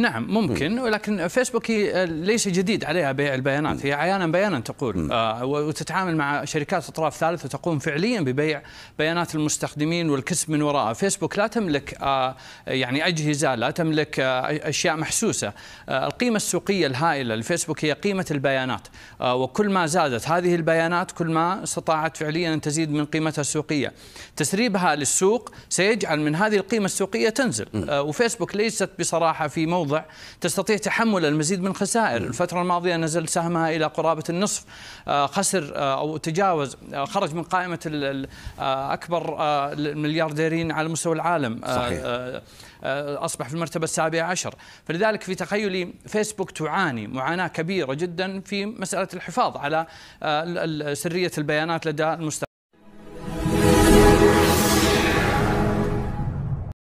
نعم ممكن ولكن فيسبوك آه، ليس جديد عليها بيع البيانات هي عيانا بيانا تقول آه، وتتعامل مع شركات اطراف ثالث وتقوم فعليا ببيع بيانات المستخدمين والكسب من وراءها فيسبوك لا تملك آه، يعني اجهزه لا تملك اشياء محسوسه القيمه السوقيه الهائله لفيسبوك هي قيمه البيانات وكل ما زادت هذه البيانات كل ما استطاعت فعليا ان تزيد من قيمتها السوقيه تسريبها للسوق سيجعل من هذه القيمه السوقيه تنزل وفيسبوك ليست بصراحه في موضع الموضع تستطيع تحمل المزيد من الخسائر الفترة الماضية نزل سهمها إلى قرابة النصف آه، خسر آه، أو تجاوز آه، خرج من قائمة أكبر المليارديرين على مستوى العالم صحيح. أصبح في المرتبة السابعة عشر فلذلك في تخيلي فيسبوك تعاني معاناة كبيرة جدا في مسألة الحفاظ على سرية البيانات لدى المستخدمين